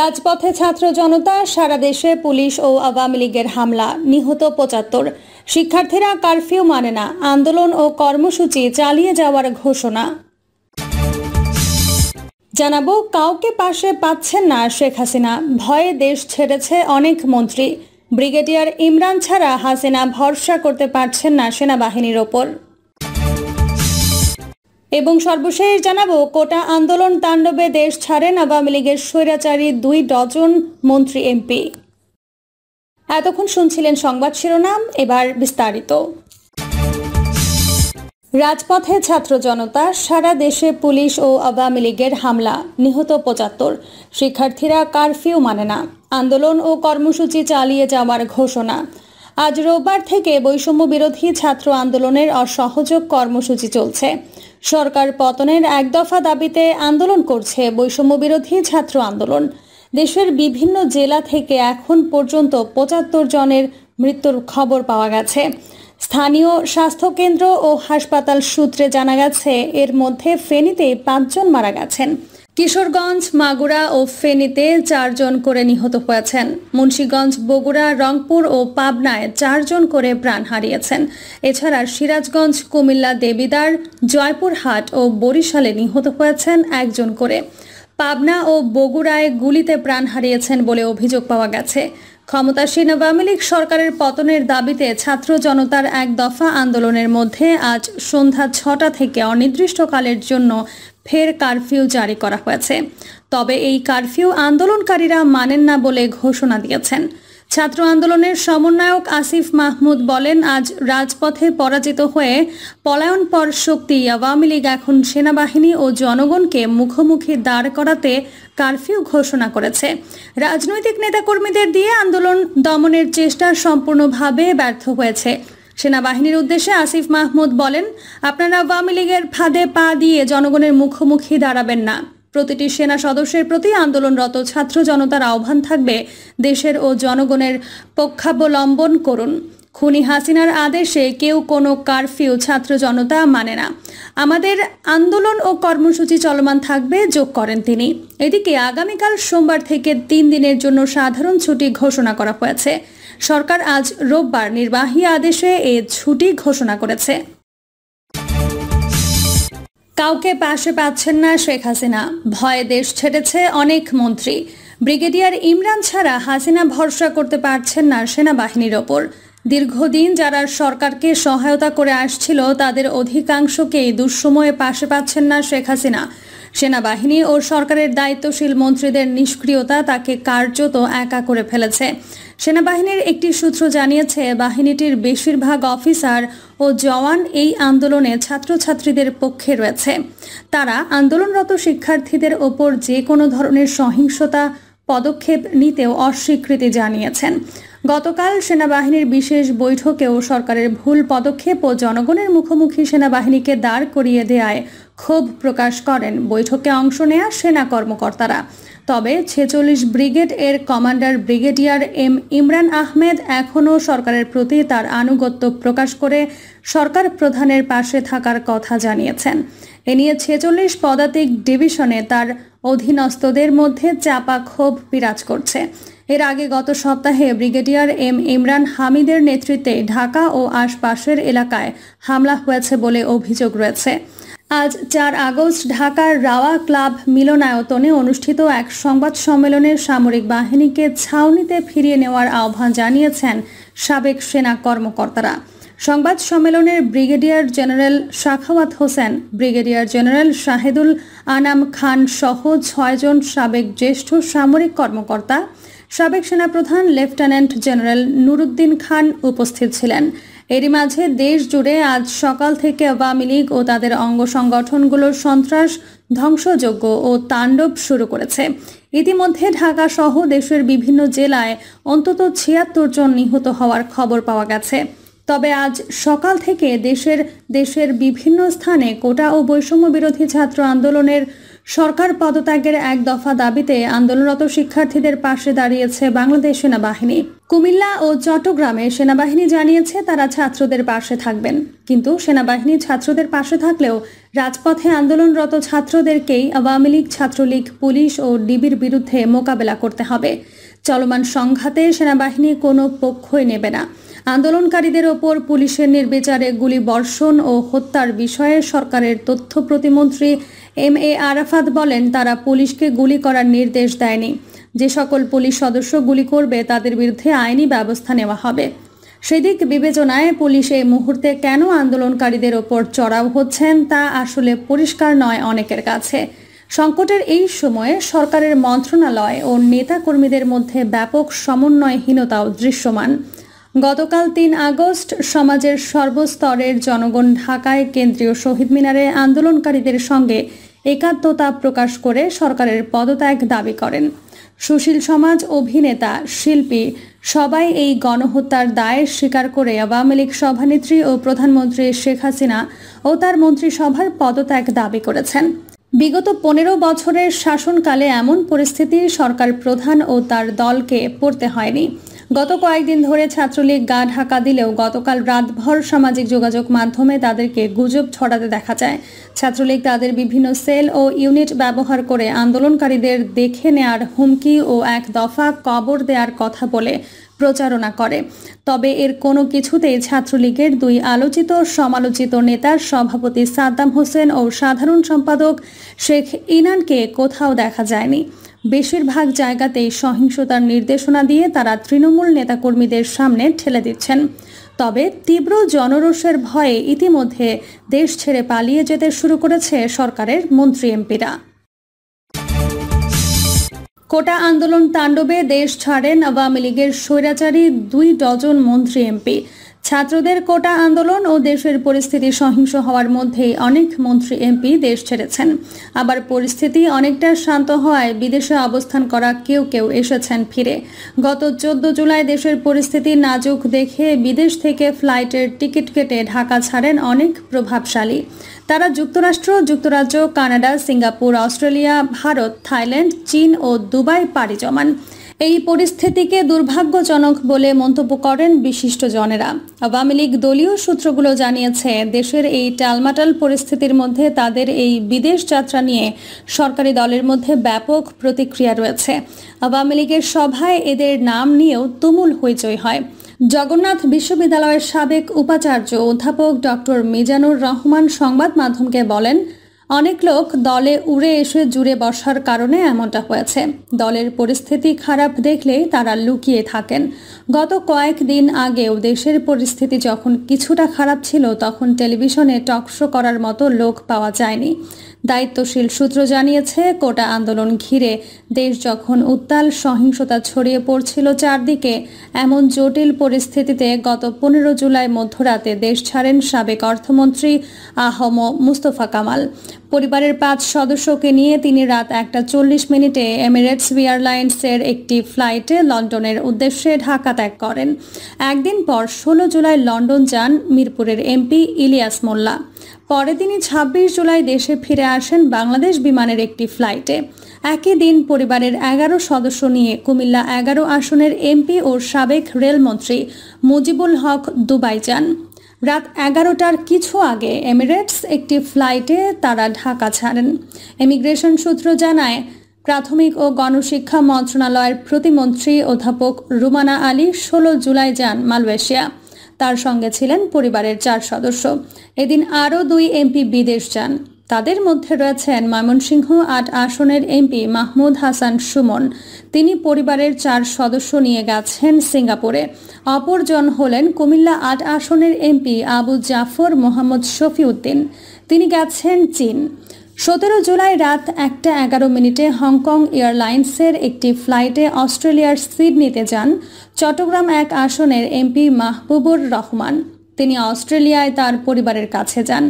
রাজপথে ছাত্র জনতা সারা দেশে পুলিশ ও আওয়ামী লীগের হামলা নিহত পঁচাত্তর শিক্ষার্থীরা কারফিউ মানে না আন্দোলন ও কর্মসূচি চালিয়ে যাওয়ার ঘোষণা জানাবো কাউকে পাশে পাচ্ছেন না শেখ হাসিনা ভয়ে দেশ ছেড়েছে অনেক মন্ত্রী ব্রিগেডিয়ার ইমরান ছাড়া হাসিনা ভরসা করতে পারছেন না সেনাবাহিনীর ওপর এবং সর্বশেষ জানাবো কোটা আন্দোলন তাণ্ডবে দেশ ছাড়েন আওয়ামী লীগের স্বৈরাচারী দুই ডজন মন্ত্রী এমপি এতক্ষণ শুনছিলেন সংবাদ শিরোনাম এবার বিস্তারিত রাজপথে ছাত্র জনতা সারা দেশে পুলিশ ও আওয়ামী লীগের হামলা নিহত পঁচাত্তর শিক্ষার্থীরা কারফিউ মানে না আন্দোলন ও কর্মসূচি চালিয়ে যাওয়ার ঘোষণা আজ রোববার থেকে বৈষম্য বিরোধী ছাত্র আন্দোলনের অসহযোগ কর্মসূচি চলছে সরকার পতনের এক দফা দাবিতে আন্দোলন করছে বৈষম্য বিরোধী ছাত্র আন্দোলন দেশের বিভিন্ন জেলা থেকে এখন পর্যন্ত পঁচাত্তর জনের মৃত্যুর খবর পাওয়া গেছে স্থানীয় স্বাস্থ্যকেন্দ্র ও হাসপাতাল সূত্রে জানা গেছে এর মধ্যে ফেনীতে পাঁচজন মারা গেছেন কিশোরগঞ্জ মাগুরা ও ফেনীতে চারজন করে নিহত হয়েছেন মুন্সীগঞ্জ বগুড়া রংপুর ও পাবনায় চারজন করে প্রাণ হারিয়েছেন এছাড়া সিরাজগঞ্জ কুমিল্লা দেবিদার জয়পুরহাট ও বরিশালে নিহত হয়েছেন একজন করে পাবনা ও বগুড়ায় গুলিতে প্রাণ হারিয়েছেন বলে অভিযোগ পাওয়া গেছে ক্ষমতাসীন আওয়ামী লীগ সরকারের পতনের দাবিতে ছাত্র জনতার এক দফা আন্দোলনের মধ্যে আজ সন্ধ্যা ছটা থেকে অনির্দিষ্টকালের জন্য ফের কারফিউ জারি করা হয়েছে তবে এই কারফিউ আন্দোলনকারীরা মানেন না বলে ঘোষণা দিয়েছেন ছাত্র আন্দোলনের সমন্বয়ক আসিফ মাহমুদ বলেন আজ রাজপথে পরাজিত হয়ে পলায়নপর শক্তি আওয়ামী লীগ এখন সেনাবাহিনী ও জনগণকে মুখোমুখি দাঁড় করাতে কারফিউ ঘোষণা করেছে রাজনৈতিক নেতাকর্মীদের দিয়ে আন্দোলন দমনের চেষ্টা সম্পূর্ণভাবে ব্যর্থ হয়েছে সেনাবাহিনীর উদ্দেশ্যে আসিফ মাহমুদ বলেন আপনারা আওয়ামী লীগের ফাঁদে পা দিয়ে জনগণের মুখোমুখি দাঁড়াবেন না প্রতিটি সেনা সদস্যের প্রতি আন্দোলনরত ছাত্র জনতার আহ্বান থাকবে দেশের ও জনগণের পক্ষাবলম্বন করুন খুনি হাসিনার আদেশে কেউ কোনো কারফিউ ছাত্র জনতা মানে না আমাদের আন্দোলন ও কর্মসূচি চলমান থাকবে যোগ করেন তিনি এদিকে আগামীকাল সোমবার থেকে তিন দিনের জন্য সাধারণ ছুটি ঘোষণা করা হয়েছে সরকার আজ রোববার নির্বাহী আদেশে এ ছুটি ঘোষণা করেছে কাউকে পাশে পাচ্ছেন না শেখ হাসিনা ভয়ে দেশ ছেড়েছে অনেক মন্ত্রী ব্রিগেডিয়ার ইমরান ছাড়া হাসিনা ভরসা করতে পারছেন না সেনাবাহিনীর ওপর দীর্ঘদিন যারা সরকারকে সহায়তা করে আসছিল তাদের অধিকাংশকেই দুঃসময়ে পাশে পাচ্ছেন না শেখ হাসিনা সেনাবাহিনী ও সরকারের দায়িত্বশীল মন্ত্রীদের নিষ্ক্রিয়তা তাকে কার্যত একা করে ফেলেছে সেনাবাহিনীর একটি সূত্র জানিয়েছে বাহিনীটির বেশিরভাগ অফিসার ও জওয়ান এই আন্দোলনে ছাত্রছাত্রীদের পক্ষে রয়েছে তারা আন্দোলনরত শিক্ষার্থীদের ওপর যে কোনো ধরনের সহিংসতা পদক্ষেপ নিতেও অস্বীকৃতি জানিয়েছেন গতকাল সেনাবাহিনীর বিশেষ বৈঠকেও সরকারের ভুল পদক্ষেপ ও জনগণের মুখোমুখি সেনাবাহিনীকে দাঁড় করিয়ে দেয়ায় ক্ষোভ প্রকাশ করেন বৈঠকে অংশ নেয়া সেনা কর্মকর্তারা তবে ছেচল্লিশ ব্রিগেড এর commander brigadier M Imran Ahmed এখনও সরকারের প্রতি তার আনুগত্য প্রকাশ করে সরকার প্রধানের পাশে থাকার কথা জানিয়েছেন এ নিয়ে ছেচল্লিশ পদাতিক ডিভিশনে তার অধীনস্থদের মধ্যে চাপা ক্ষোভ বিরাজ করছে এর আগে গত সপ্তাহে ব্রিগেডিয়ার এম ইমরান হামিদের নেতৃত্বে ঢাকা ও আশপাশের এলাকায় হামলা হয়েছে বলে অভিযোগ রয়েছে আজ চার আগস্ট ঢাকার রাওয়া ক্লাব মিলনায়তনে অনুষ্ঠিত এক সংবাদ সম্মেলনে সামরিক বাহিনীকে ছাউনিতে ফিরিয়ে নেওয়ার আহ্বান জানিয়েছেন সাবেক সেনা কর্মকর্তারা সংবাদ সম্মেলনের brigadier general Shakhawat Hossain brigadier general Shahedul Anam Khan সহ ছয়জন সাবেক জ্যেষ্ঠ সামরিক কর্মকর্তা সাবেক সেনাপ্রধান লেফটেন্যান্ট জেনারেল নুরুদ্দিন খান উপস্থিত ছিলেন এরই মাঝে দেশ জুড়ে আজ সকাল থেকে আওয়ামী লীগ ও তাদের অঙ্গ সংগঠনগুলোর সন্ত্রাস ধ্বংসযোগ্য ও তাণ্ডব শুরু করেছে ইতিমধ্যে ঢাকা সহ দেশের বিভিন্ন জেলায় অন্তত ছিয়াত্তর জন নিহত হওয়ার খবর পাওয়া গেছে তবে আজ সকাল থেকে দেশের দেশের বিভিন্ন স্থানে কোটা ও বৈষম্য বিরোধী ছাত্র আন্দোলনের সরকার পদত্যাগের এক দফা দাবিতে আন্দোলনরত শিক্ষার্থীদের পাশে দাঁড়িয়েছে বাংলাদেশ সেনাবাহিনী কুমিল্লা ও চট্টগ্রামে সেনাবাহিনী জানিয়েছে তারা ছাত্রদের পাশে থাকবেন কিন্তু সেনাবাহিনী ছাত্রদের পাশে থাকলেও রাজপথে আন্দোলনরত ছাত্রদেরকেই আওয়ামী লীগ ছাত্রলীগ পুলিশ ও ডিবির বিরুদ্ধে মোকাবেলা করতে হবে চলমান সংঘাতে সেনাবাহিনী কোনো পক্ষই নেবে না আন্দোলনকারীদের ওপর পুলিশের নির্বিচারে গুলি বর্ষণ ও হত্যার বিষয়ে সরকারের তথ্য প্রতিমন্ত্রী এম এ আরাফাত বলেন তারা পুলিশকে গুলি করার নির্দেশ দেয়নি যে সকল পুলিশ সদস্য গুলি করবে তাদের বিরুদ্ধে আইনি ব্যবস্থা নেওয়া হবে সেদিক বিবেচনায় পুলিশ এই মুহূর্তে কেন আন্দোলনকারীদের ওপর চড়াও হচ্ছেন তা আসলে পরিষ্কার নয় অনেকের কাছে সংকটের এই সময়ে সরকারের মন্ত্রণালয় ও নেতাকর্মীদের মধ্যে ব্যাপক সমন্বয়হীনতাও দৃশ্যমান গতকাল তিন আগস্ট সমাজের সর্বস্তরের জনগণ ঢাকায় কেন্দ্রীয় শহীদ মিনারে আন্দোলনকারীদের সঙ্গে একাত্মতা প্রকাশ করে সরকারের পদত্যাগ দাবি করেন সুশীল সমাজ অভিনেতা শিল্পী সবাই এই গণহত্যার দায় স্বীকার করে আওয়ামী লীগ সভানেত্রী ও প্রধানমন্ত্রী শেখ হাসিনা ও তার মন্ত্রিসভার পদত্যাগ দাবি করেছেন বিগত পনেরো বছরের শাসনকালে এমন পরিস্থিতি সরকার প্রধান ও তার দলকে পড়তে হয়নি গত কয়েকদিন ধরে ছাত্রলীগ গা ঢাকা দিলেও গতকাল রাতভর সামাজিক যোগাযোগ মাধ্যমে তাদেরকে গুজব ছড়াতে দেখা যায় ছাত্রলীগ তাদের বিভিন্ন সেল ও ইউনিট ব্যবহার করে আন্দোলনকারীদের দেখে নেয়ার হুমকি ও এক দফা কবর দেওয়ার কথা বলে প্রচারণা করে তবে এর কোনো কিছুতেই ছাত্রলীগের দুই আলোচিত সমালোচিত নেতার সভাপতি সাদ্দাম হোসেন ও সাধারণ সম্পাদক শেখ ইনানকে কোথাও দেখা যায়নি বেশিরভাগ জায়গাতেই সহিংসতার নির্দেশনা দিয়ে তারা তৃণমূল নেতাকর্মীদের সামনে ঠেলে দিচ্ছেন তবে তীব্র জনরোষের ভয়ে ইতিমধ্যে দেশ ছেড়ে পালিয়ে যেতে শুরু করেছে সরকারের মন্ত্রী এমপিরা কোটা আন্দোলন তাণ্ডবে দেশ ছাড়েন আওয়ামী লীগের স্বৈরাচারী দুই ডজন মন্ত্রী এমপি ছাত্রদের কোটা আন্দোলন ও দেশের পরিস্থিতি সহিংস হওয়ার মধ্যেই অনেক মন্ত্রী এমপি দেশ ছেড়েছেন আবার পরিস্থিতি অনেকটা শান্ত হওয়ায় বিদেশে অবস্থান করা কেউ কেউ এসেছেন ফিরে গত চোদ্দ জুলাই দেশের পরিস্থিতি নাজুক দেখে বিদেশ থেকে ফ্লাইটের টিকিট কেটে ঢাকা ছাড়েন অনেক প্রভাবশালী তারা যুক্তরাষ্ট্র যুক্তরাজ্য Canada Singapore Australia Bharat Thailand চীন ও দুবাই পাড়ি জমান এই পরিস্থিতিকে দুর্ভাগ্যজনক বলে মন্তব্য করেন বিশিষ্টজনেরা আওয়ামী লীগ দলীয় সূত্রগুলো জানিয়েছে দেশের এই টালমাটাল পরিস্থিতির মধ্যে তাদের এই বিদেশ যাত্রা নিয়ে সরকারি দলের মধ্যে ব্যাপক প্রতিক্রিয়া রয়েছে আওয়ামী লীগের সভায় এদের নাম নিয়েও তুমুল হইচই হয় জগন্নাথ বিশ্ববিদ্যালয়ের সাবেক উপাচার্য অধ্যাপক ডক্টর মিজানুর রহমান সংবাদ মাধ্যমকে বলেন অনেক লোক দলে উড়ে এসে জুড়ে বসার কারণে এমনটা হয়েছে দলের পরিস্থিতি খারাপ দেখলেই তারা লুকিয়ে থাকেন গত কয়েকদিন আগেও দেশের পরিস্থিতি যখন কিছুটা খারাপ ছিল তখন টেলিভিশনে টকশো করার মতো লোক পাওয়া যায়নি দায়িত্বশীল সূত্র জানিয়েছে কোটা আন্দোলন ঘিরে দেশ যখন উত্তাল সহিংসতা ছড়িয়ে পড়ছিল চারদিকে এমন জটিল পরিস্থিতিতে গত পনেরো জুলাই মধ্যরাতে দেশ ছাড়েন সাবেক অর্থমন্ত্রী আহম মুস্তফা কামাল পরিবারের পাঁচ সদস্যকে নিয়ে তিনি রাত একটা চল্লিশ মিনিটে এমিরেটস এয়ারলাইন্সের একটি ফ্লাইটে লন্ডনের উদ্দেশ্যে ঢাকা ত্যাগ করেন একদিন পর ষোলো জুলাই লন্ডন যান মিরপুরের এমপি ইলিয়াস মোল্লা পরে তিনি ছাব্বিশ জুলাই দেশে ফিরে আসেন বাংলাদেশ বিমানের একটি ফ্লাইটে একই দিন পরিবারের এগারো সদস্য নিয়ে কুমিল্লা এগারো আসনের এমপি ও সাবেক রেলমন্ত্রী মুজিবুল হক দুবাই যান রাত এগারোটার কিছু আগে এমিরেটস একটি ফ্লাইটে তারা ঢাকা ছাড়েন এমিগ্রেশন সূত্র জানায় প্রাথমিক ও গণশিক্ষা মন্ত্রণালয়ের প্রতিমন্ত্রী অধ্যাপক রুমানা আলী ষোলো জুলাই যান মালয়েশিয়া তার সঙ্গে ছিলেন পরিবারের চার সদস্য এদিন আরও দুই এমপি বিদেশ যান তাদের মধ্যে রয়েছেন ময়মনসিংহ আট আসনের এমপি মাহমুদ হাসান সুমন তিনি পরিবারের চার সদস্য নিয়ে গেছেন সিঙ্গাপুরে অপরজন হলেন কুমিল্লা আট আসনের এমপি আবু জাফর মোহাম্মদ শফিউদ্দিন তিনি গেছেন চীন সতেরো জুলাই রাত একটা এগারো মিনিটে হংকং এয়ারলাইন্সের একটি ফ্লাইটে অস্ট্রেলিয়ার সিডনিতে যান চট্টগ্রাম এক আসনের এমপি মাহবুবুর রহমান তিনি অস্ট্রেলিয়ায় তার পরিবারের কাছে যান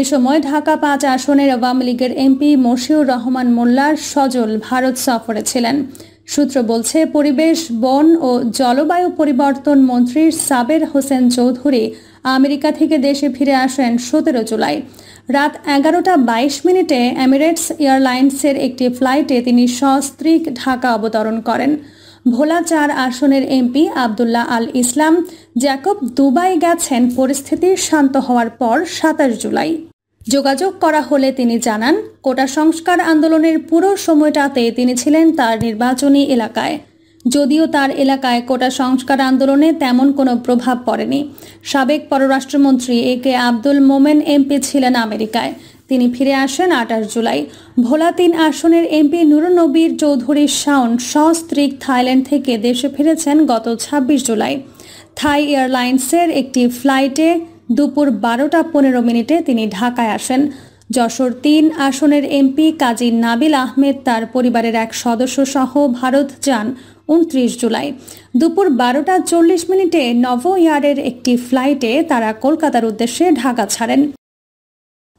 এ সময় ঢাকা পাঁচ আসনের আওয়ামী লীগের এমপি মশিউর রহমান মোল্লার সজল ভারত সফরে ছিলেন সূত্র বলছে পরিবেশ বন ও জলবায়ু পরিবর্তন মন্ত্রী সাবের হোসেন চৌধুরী আমেরিকা থেকে দেশে ফিরে আসেন সতেরো জুলাই রাত এগারোটা বাইশ মিনিটে এমিরেটস এয়ারলাইন্সের একটি ফ্লাইটে তিনি সস্ত্রিক ঢাকা অবতরণ করেন ভোলা চার আসনের MP Abdullah Al Islam Jacob Dubai গেছেন পরিস্থিতি শান্ত হওয়ার পর সাতাশ জুলাই যোগাযোগ করা হলে তিনি জানান কোটা সংস্কার আন্দোলনের পুরো সময়টাতে তিনি ছিলেন তার নির্বাচনী এলাকায় যদিও তার এলাকায় কোটা সংস্কার আন্দোলনে তেমন কোনো প্রভাব পড়েনি সাবেক পররাষ্ট্রমন্ত্রী এ কে আব্দুল মোমেন এমপি ছিলেন আমেরিকায় তিনি ফিরে আসেন আঠাশ জুলাই ভোলা তিন আসনের এমপি নুরনবীর চৌধুরী শাওন সস্ত্রীক থাইল্যান্ড থেকে দেশে ফিরেছেন গত ২৬ জুলাই থাই এয়ারলাইন্সের একটি ফ্লাইটে দুপুর বারোটা পনেরো মিনিটে তিনি ঢাকায় আসেন যশোর তিন আসনের এমপি কাজী নাবিল আহমেদ তার পরিবারের এক সদস্য সহ ভারত যান উনত্রিশ জুলাই দুপুর বারোটা চল্লিশ মিনিটে নভো ইয়ারের একটি ফ্লাইটে তারা কলকাতার উদ্দেশ্যে ঢাকা ছাড়েন